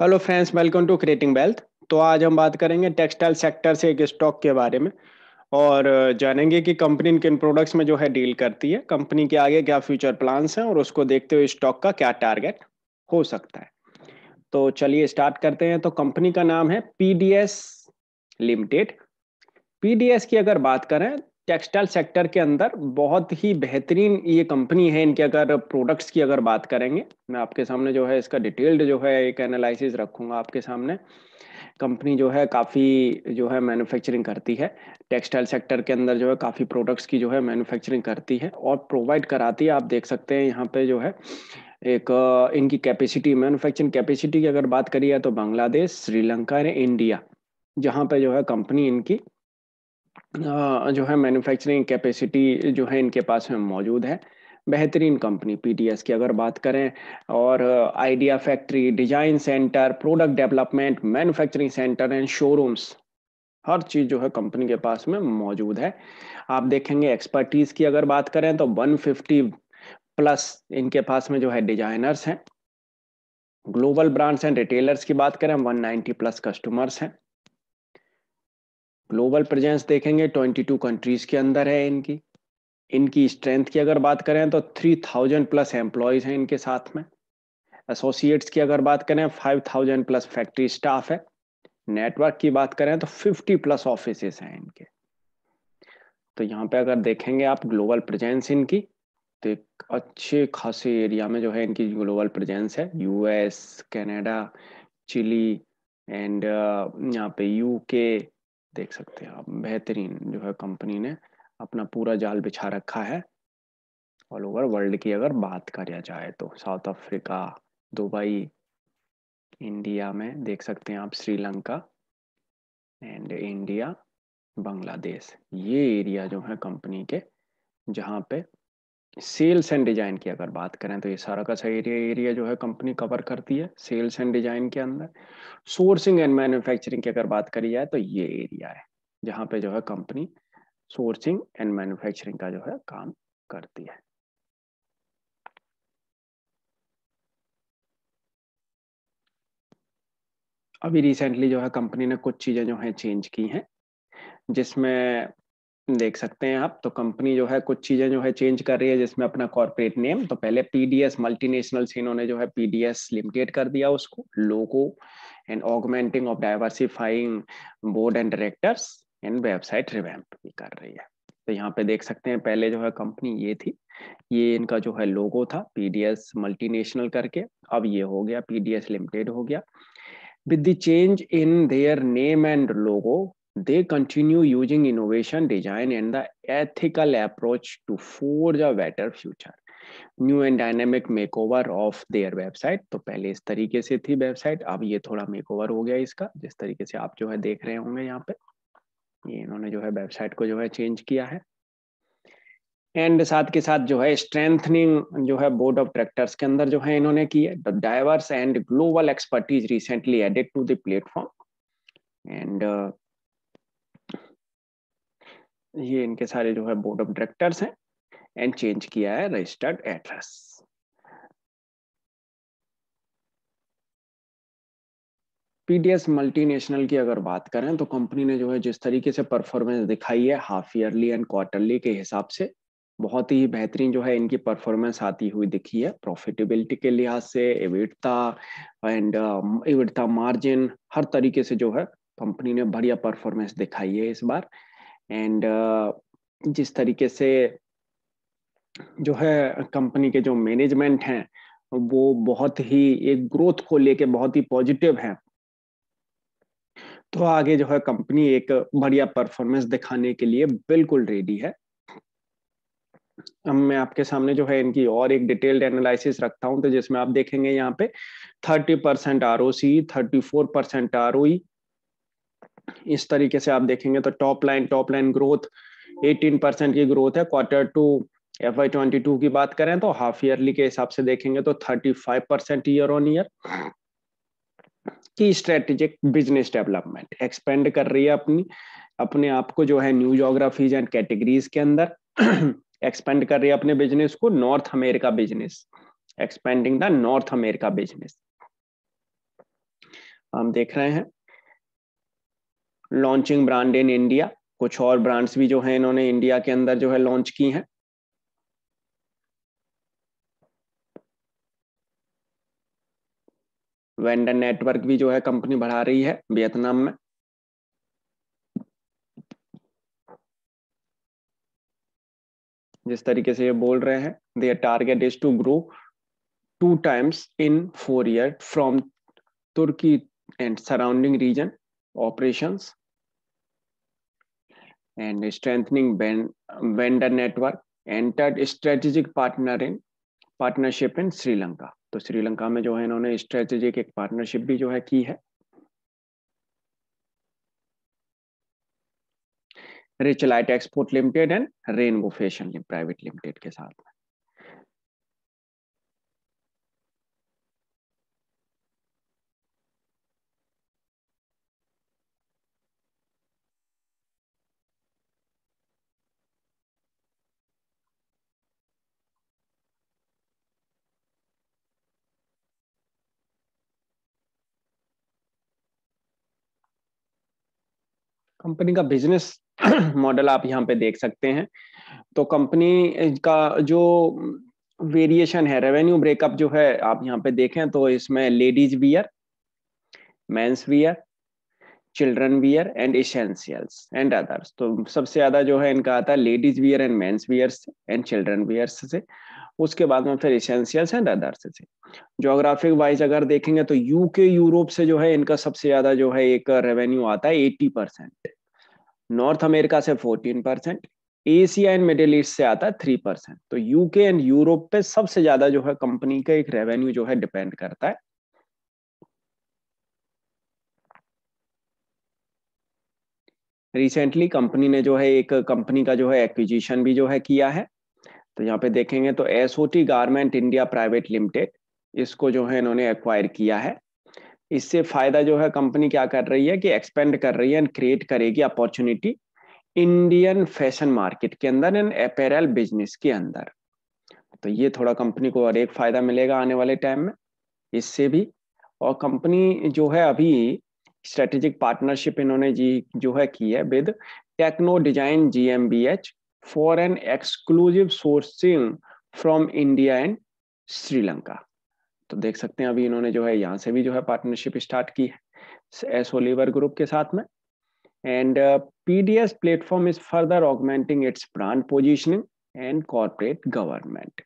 hello friends welcome to creating wealth तो आज हम बात करेंगे टेक्सटाइल सेक्टर से एक स्टॉक के बारे में और जानेंगे कि कंपनी किन प्रोडक्ट्स में जो है डील करती है कंपनी के आगे क्या फ्यूचर प्लान्स हैं और उसको देखते हुए स्टॉक का क्या टारगेट हो सकता है तो चलिए स्टार्ट करते हैं तो कंपनी का नाम है पी लिमिटेड पी की अगर बात करें टेक्सटाइल सेक्टर के अंदर बहुत ही बेहतरीन ये कंपनी है इनके अगर प्रोडक्ट्स की अगर बात करेंगे मैं आपके सामने जो है इसका डिटेल्ड जो है एक एनालिसिस रखूंगा आपके सामने कंपनी जो है काफ़ी जो है मैन्युफैक्चरिंग करती है टेक्सटाइल सेक्टर के अंदर जो है काफ़ी प्रोडक्ट्स की जो है मैन्युफैक्चरिंग करती है और प्रोवाइड कराती है आप देख सकते हैं यहाँ पे जो है एक इनकी कैपेसिटी मैन्युफैक्चरिंग कैपेसिटी की अगर बात करिए तो बांग्लादेश श्रीलंका एंड इंडिया जहाँ पे जो है कंपनी इनकी जो है मैन्युफैक्चरिंग कैपेसिटी जो है इनके पास में मौजूद है बेहतरीन कंपनी पीटीएस की अगर बात करें और idea factory design center product development manufacturing center and showrooms हर चीज जो है कंपनी के पास में मौजूद है आप देखेंगे एक्सपर्टीज की अगर बात करें तो 150 प्लस इनके पास में जो है डिजाइनर्स हैं ग्लोबल ब्रांड्स एंड रिटेलर्स की बात करें 190 प्लस कस्टमर्स हैं ग्लोबल प्रेजेंस देखेंगे 22 कंट्रीज के अंदर है इनकी इनकी स्ट्रेंथ की अगर बात करें तो 3000 प्लस एम्प्लॉयज हैं इनके साथ में एसोसिएट्स की अगर बात करें 5000 प्लस फैक्ट्री स्टाफ है नेटवर्क की बात करें तो 50 प्लस ऑफिस हैं इनके तो यहाँ पे अगर देखेंगे आप ग्लोबल प्रेजेंस इनकी तो एक अच्छे खासे एरिया में जो है इनकी ग्लोबल प्रेजेंस है यूएस कैनेडा चिली एंड यहाँ पे यूके देख सकते हैं आप बेहतरीन जो है कंपनी ने अपना पूरा जाल बिछा रखा है ऑल ओवर वर्ल्ड की अगर बात करा जाए तो साउथ अफ्रीका दुबई इंडिया में देख सकते हैं आप श्रीलंका एंड इंडिया बांग्लादेश ये एरिया जो है कंपनी के जहाँ पे सेल्स एंड डिजाइन की अगर बात करें तो ये सारा का सही एरिया एरिया जो है कंपनी कवर करती है सेल्स एंड डिजाइन के अंदर सोर्सिंग एंड मैन्युफैक्चरिंग की अगर बात करी जाए तो ये एरिया है जहाँ पे जो है कंपनी सोर्सिंग एंड मैन्युफैक्चरिंग का जो है काम करती है अभी रिसेंटली जो है कंपनी ने कुछ चीज़ें जो है चेंज की हैं जिसमें देख सकते हैं आप तो कंपनी जो है कुछ चीजें जो है चेंज कर रही है जिसमें अपना कॉर्पोरेट नेम तो पहले पीडीएस मल्टीनेशनल से इन्होंने जो है पीडीएस लिमिटेड कर दिया उसको logo and augmenting of diversifying board and directors and website revamp भी कर रही है तो यहाँ पे देख सकते हैं पहले जो है कंपनी ये थी ये इनका जो है लोगो था पीडीएस मल्टीनेशनल करके अब ये हो गया पीडीएस लिमिटेड हो गया with the change in their name and logo they continue using innovation design and the ethical approach to forge a better future new and dynamic makeover of their website to pehle is tarike se thi website ab ye thoda makeover ho gaya iska jis tarike se aap jo hai dekh rahe honge yahan pe ye inhone jo hai website ko jo hai change kiya hai and साथ के साथ जो है strengthening जो है board of tractors के अंदर जो है इन्होंने की है diverse and global expertise recently added to the platform and ये इनके सारे जो है बोर्ड ऑफ डायरेक्टर्स हैं एंड चेंज किया है रजिस्टर्ड एड्रेस पीडीएस मल्टीनेशनल की अगर बात करें तो कंपनी ने जो है जिस तरीके से परफॉर्मेंस दिखाई है हाफ ईयरली एंड क्वार्टरली के हिसाब से बहुत ही बेहतरीन जो है इनकी परफॉर्मेंस आती हुई दिखी है प्रॉफिटेबिलिटी के लिहाज से एविडता एंड एविडता मार्जिन हर तरीके से जो है कंपनी ने बढ़िया परफॉर्मेंस दिखाई है इस बार एंड uh, जिस तरीके से जो है कंपनी के जो मैनेजमेंट हैं वो बहुत ही एक ग्रोथ को लेके बहुत ही पॉजिटिव हैं तो आगे जो है कंपनी एक बढ़िया परफॉर्मेंस दिखाने के लिए बिल्कुल रेडी है अब मैं आपके सामने जो है इनकी और एक डिटेल्ड एनालिसिस रखता हूं तो जिसमें आप देखेंगे यहाँ पे 30 percent R O C thirty four percent R O E इस तरीके से आप देखेंगे तो top line top line growth 18 percent की ग्रोथ है quarter two F I twenty two की बात करें तो हाफ ईयरली के हिसाब से देखेंगे तो 35 परसेंट ईयर ऑन ईयर की स्ट्रेटेजिक बिजनेस डेवलपमेंट एक्सपेंड कर रही है अपनी अपने आप को जो है न्यू जोग्राफीज एंड कैटेगरीज के अंदर एक्सपेंड कर रही है अपने बिजनेस को North America business expanding the North America business हम देख रहे हैं लॉन्चिंग ब्रांड इन इंडिया कुछ और ब्रांड्स भी जो है इन्होंने इंडिया के अंदर जो है लॉन्च की हैं वेंडर नेटवर्क भी जो है कंपनी बढ़ा रही है वियतनाम में जिस तरीके से ये बोल रहे हैं their target is to grow two times in four year from तुर्की and surrounding region operations and strengthening vendor network entered strategic partner in partnership in Sri Lanka तो श्रीलंका में जो है इन्होंने स्ट्रेटेजिक एक पार्टनरशिप भी जो है की है rich light export limited and rainbow fashion private limited के साथ में कंपनी का बिजनेस मॉडल आप यहाँ पे देख सकते हैं तो कंपनी का जो वेरिएशन है रेवेन्यू ब्रेकअप जो है आप यहाँ पे देखें तो इसमें ladies wear men's wear children wear and essentials and others तो सबसे ज्यादा जो है इनका आता है ladies wear and men's wear and children wear से उसके बाद में फिर एसेंशियल्स एंड अदर्स से जोग्राफिक वाइज अगर देखेंगे तो यूके यूरोप से जो है इनका सबसे ज्यादा जो है एक रेवेन्यू आता है एट्टी परसेंट नॉर्थ अमेरिका से fourteen percent Asia and Middle East से आता है थ्री परसेंट तो यूके एंड यूरोप पे सबसे ज्यादा जो है कंपनी का एक रेवेन्यू जो है डिपेंड करता है रिसेंटली कंपनी ने जो है एक कंपनी का जो है एक्विजिशन भी जो है किया है तो यहाँ पे देखेंगे तो SOT garment India private limited इसको जो है इन्होंने एक्वायर किया है इससे फायदा जो है कंपनी क्या कर रही है कि एक्सपेंड कर रही है एंड क्रिएट करेगी अपॉर्चुनिटी इंडियन फैशन मार्केट के अंदर एंड अपेरल बिजनेस के अंदर तो ये थोड़ा कंपनी को और एक फायदा मिलेगा आने वाले टाइम में इससे भी और कंपनी जो है अभी स्ट्रेटेजिक पार्टनरशिप इन्होंने जी जो है की है with Techno Design G M B H for an exclusive sourcing from India and Sri Lanka तो देख सकते हैं अभी इन्होंने जो है यहाँ से भी जो है पार्टनरशिप स्टार्ट की है एस ओलीवर ग्रुप के साथ में and PDS platform is further augmenting its brand positioning and corporate government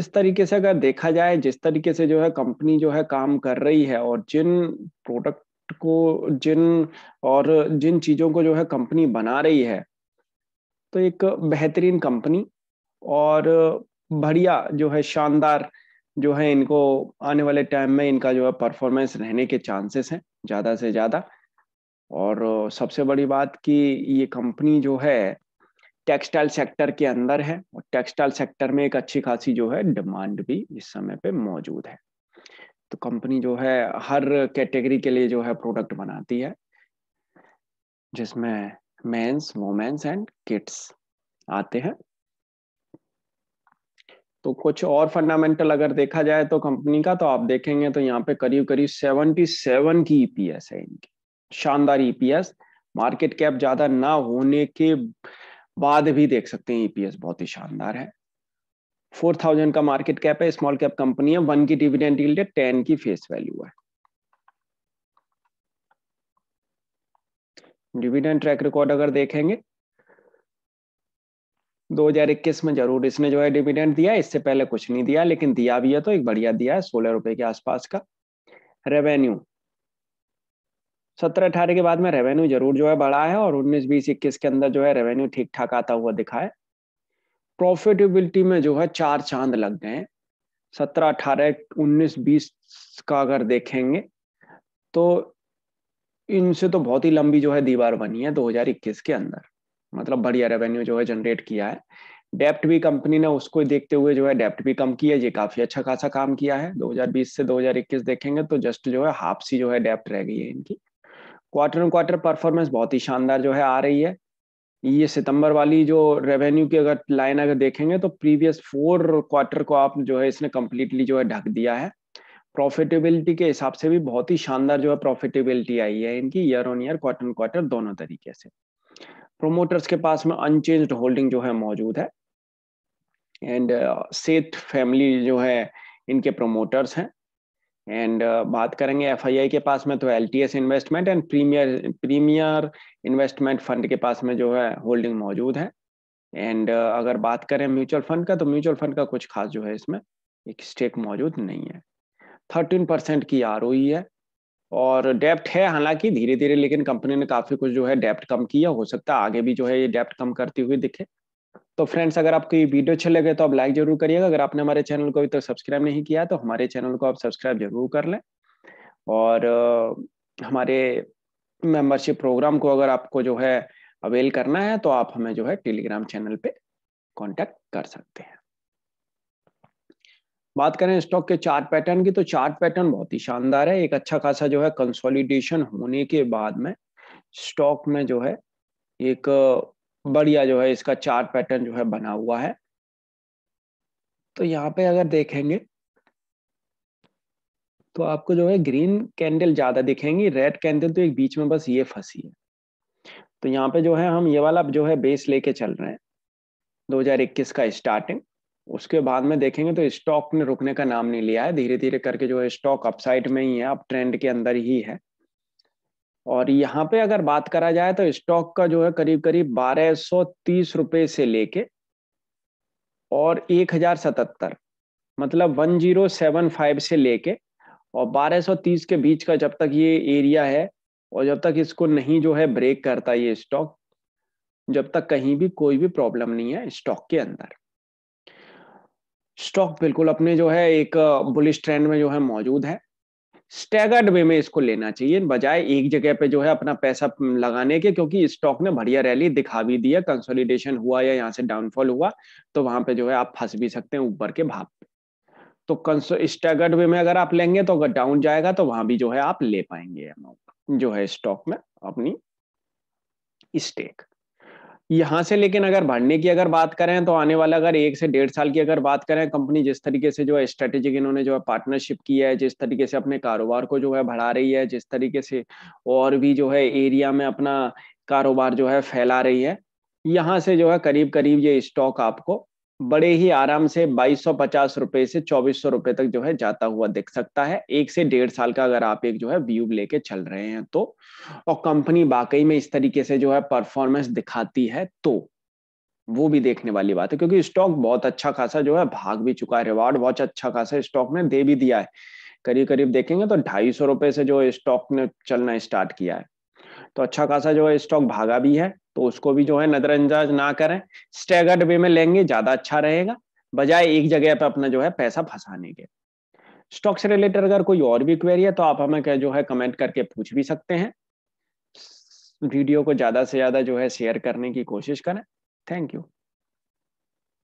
इस तरीके से अगर देखा जाए जिस तरीके से जो है कंपनी जो है काम कर रही है और जिन प्रोडक्ट को जिन और जिन चीज़ों को जो है कंपनी बना रही है तो एक बेहतरीन कंपनी और बढ़िया जो है शानदार जो है इनको आने वाले टाइम में इनका जो है परफॉर्मेंस रहने के चांसेस हैं ज़्यादा से ज़्यादा और सबसे बड़ी बात कि ये कंपनी जो है टेक्सटाइल सेक्टर के अंदर है और टेक्सटाइल सेक्टर में एक अच्छी खासी जो है डिमांड भी इस समय पे मौजूद है तो कंपनी जो है हर कैटेगरी के लिए जो है प्रोडक्ट बनाती है जिसमें मेंस वोमेंस एंड किड्स आते हैं तो कुछ और फंडामेंटल अगर देखा जाए तो कंपनी का तो आप देखेंगे तो यहाँ पे करीब करीब 77 की ईपीएस e है इनकी शानदार ईपीएस मार्केट कैप ज्यादा ना होने के बाद भी देख सकते हैं ईपीएस e बहुत ही शानदार है 4000 का मार्केट कैप है स्मॉल कैप कंपनी है वन की डिविडेंड डील टेन की फेस वैल्यू है डिविडेंड ट्रैक रिकॉर्ड अगर देखेंगे 2021 में जरूर इसने जो है डिविडेंड दिया इससे पहले कुछ नहीं दिया लेकिन दिया भी है तो एक बढ़िया दिया है सोलह रुपए के आसपास का रेवेन्यू सत्रह अठारह के बाद में रेवेन्यू जरूर जो है बढ़ा है और उन्नीस बीस इक्कीस के अंदर जो है रेवेन्यू ठीक ठाक आता हुआ दिखा है प्रॉफिटेबिलिटी में जो है चार चांद लग गए हैं सत्रह अठारह उन्नीस बीस का अगर देखेंगे तो इनसे तो बहुत ही लंबी जो है दीवार बनी है दो के अंदर मतलब बढ़िया रेवेन्यू जो है जनरेट किया है डेप्ट भी कंपनी ने उसको देखते हुए जो है डेप्ट भी कम किया ये काफी अच्छा खासा काम किया है 2020 से 2021 देखेंगे तो जस्ट जो है हाफ सी जो है डेप्ट रह गई है इनकी क्वार्टर ऑन क्वार्टर परफॉर्मेंस बहुत ही शानदार जो है आ रही है ये सितंबर वाली जो रेवेन्यू की अगर लाइन अगर देखेंगे तो प्रीवियस फोर क्वार्टर को आप जो है इसने कम्प्लीटली जो है ढक दिया है प्रॉफिटेबिलिटी के हिसाब से भी बहुत ही शानदार जो है प्रॉफिटेबिलिटी आई है इनकी year on year quarter quarter दोनों तरीके से प्रोमोटर्स के पास में अनचेंज होल्डिंग जो है मौजूद है एंड सेठ फैमिली जो है इनके प्रोमोटर्स हैं एंड uh, बात करेंगे एफ के पास में तो L investment and premier premier investment fund के पास में जो है होल्डिंग मौजूद है एंड uh, अगर बात करें म्यूचुअल फंड का तो म्यूचुअल फंड का कुछ खास जो है इसमें एक स्टेक मौजूद नहीं है थर्टीन परसेंट की आर e है और डेप्ट है हालांकि धीरे धीरे लेकिन कंपनी ने काफी कुछ जो है डेप्ट कम किया हो सकता है आगे भी जो है ये डेप्ट कम करती हुई दिखे तो फ्रेंड्स अगर आपको ये वीडियो अच्छे लगे तो आप लाइक जरूर करिएगा अगर आपने हमारे चैनल को अभी तक तो सब्सक्राइब नहीं किया तो हमारे चैनल को आप सब्सक्राइब जरूर कर लें और हमारे मेंबरशिप प्रोग्राम को अगर आपको जो है अवेल करना है तो आप हमें जो है टेलीग्राम चैनल पे कांटेक्ट कर सकते हैं बात करें स्टॉक के चार्ट पैटर्न की तो चार्ट पैटर्न बहुत ही शानदार है एक अच्छा खासा जो है कंसोलिडेशन होने के बाद में स्टॉक में जो है एक बढ़िया जो है इसका चार्ट पैटर्न जो है बना हुआ है तो यहाँ पे अगर देखेंगे तो आपको जो है ग्रीन कैंडल ज्यादा दिखेंगी रेड कैंडल तो एक बीच में बस ये फंसी है तो यहाँ पे जो है हम ये वाला जो है बेस लेके चल रहे हैं 2021 का स्टार्टिंग उसके बाद में देखेंगे तो स्टॉक ने रुकने का नाम नहीं लिया है धीरे धीरे करके जो है स्टॉक अपसाइड में ही है अब ट्रेंड के अंदर ही है और यहाँ पे अगर बात करा जाए तो स्टॉक का जो है करीब करीब बारह सौ तीस रुपये से लेके और एक हजार सतहत्तर मतलब वन जीरो सेवन फाइव से लेके और बारह सौ तीस के बीच का जब तक ये एरिया है और जब तक इसको नहीं जो है ब्रेक करता ये स्टॉक जब तक कहीं भी कोई भी प्रॉब्लम नहीं है स्टॉक के अंदर स्टॉक बिल्कुल अपने जो है एक बुलिश ट्रेंड में जो है मौजूद है स्टैगर्ड वे में इसको लेना चाहिए बजाय एक जगह पे जो है अपना पैसा लगाने के क्योंकि स्टॉक ने बढ़िया रैली दिखा भी दिया कंसोलिडेशन हुआ या यहाँ से डाउनफॉल हुआ तो वहां पे जो है आप फंस भी सकते हैं ऊपर के भाव पे तो स्टैगर्ड वे में अगर आप लेंगे तो अगर डाउन जाएगा तो वहां भी जो है आप ले पाएंगे अमाउंट जो है स्टॉक में अपनी स्टेक यहाँ से लेकिन अगर बढ़ने की अगर बात करें तो आने वाला अगर एक से डेढ़ साल की अगर बात करें कंपनी जिस तरीके से जो है स्ट्रेटेजिक इन्होंने जो है पार्टनरशिप की है जिस तरीके से अपने कारोबार को जो है बढ़ा रही है जिस तरीके से और भी जो है एरिया में अपना कारोबार जो है फैला रही है यहाँ से जो है करीब करीब ये स्टॉक आपको बड़े ही आराम से 2250 रुपए से 2400 रुपए तक जो है जाता हुआ दिख सकता है एक से डेढ़ साल का अगर आप एक जो है व्यू लेके चल रहे हैं तो और कंपनी वाकई में इस तरीके से जो है परफॉर्मेंस दिखाती है तो वो भी देखने वाली बात है क्योंकि स्टॉक बहुत अच्छा खासा जो है भाग भी चुका है रिवार्ड बहुत अच्छा खासा स्टॉक ने दे भी दिया है करीब करीब देखेंगे तो ढाई सौ रुपए से जो स्टॉक ने चलना स्टार्ट किया है तो अच्छा खासा जो है स्टॉक भागा भी है तो उसको भी जो है नजरअंदाज ना करें स्टेगर्ड वे में लेंगे ज्यादा अच्छा रहेगा बजाय एक जगह पर अपना जो है पैसा फंसाने के स्टॉक से रिलेटेड अगर कोई और भी क्वेरी है तो आप हमें जो है कमेंट करके पूछ भी सकते हैं वीडियो को ज्यादा से ज्यादा जो है शेयर करने की कोशिश करें थैंक यू